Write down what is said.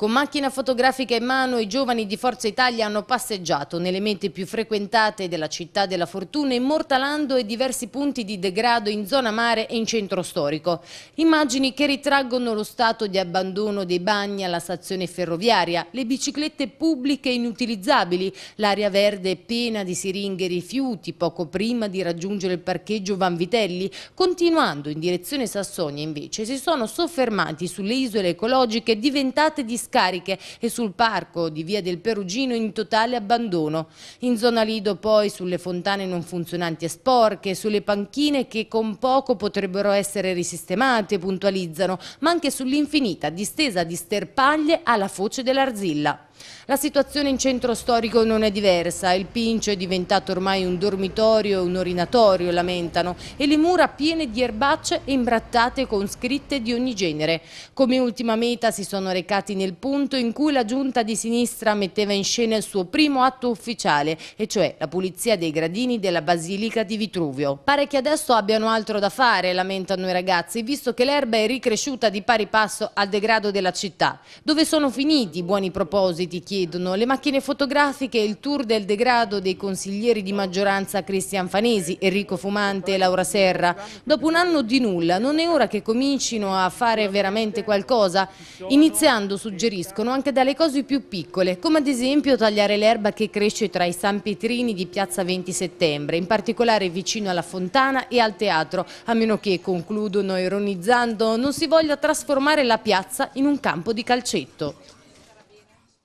Con macchina fotografica in mano i giovani di Forza Italia hanno passeggiato nelle mete più frequentate della città della Fortuna immortalando i diversi punti di degrado in zona mare e in centro storico. Immagini che ritraggono lo stato di abbandono dei bagni alla stazione ferroviaria, le biciclette pubbliche inutilizzabili, l'area verde piena di siringhe e rifiuti poco prima di raggiungere il parcheggio Vanvitelli. Continuando in direzione Sassonia invece si sono soffermati sulle isole ecologiche diventate di discariche e sul parco di via del Perugino in totale abbandono. In zona Lido poi sulle fontane non funzionanti e sporche, sulle panchine che con poco potrebbero essere risistemate, puntualizzano, ma anche sull'infinita distesa di sterpaglie alla foce dell'Arzilla. La situazione in centro storico non è diversa, il Pincio è diventato ormai un dormitorio e un orinatorio, lamentano, e le mura piene di erbacce imbrattate con scritte di ogni genere. Come ultima meta si sono recati nel punto in cui la giunta di sinistra metteva in scena il suo primo atto ufficiale, e cioè la pulizia dei gradini della Basilica di Vitruvio. Pare che adesso abbiano altro da fare, lamentano i ragazzi, visto che l'erba è ricresciuta di pari passo al degrado della città. Dove sono finiti i buoni propositi? ti chiedono le macchine fotografiche il tour del degrado dei consiglieri di maggioranza Cristian Fanesi, Enrico Fumante e Laura Serra. Dopo un anno di nulla non è ora che comincino a fare veramente qualcosa? Iniziando suggeriscono anche dalle cose più piccole, come ad esempio tagliare l'erba che cresce tra i San Pietrini di Piazza 20 Settembre, in particolare vicino alla fontana e al teatro, a meno che, concludono ironizzando, non si voglia trasformare la piazza in un campo di calcetto.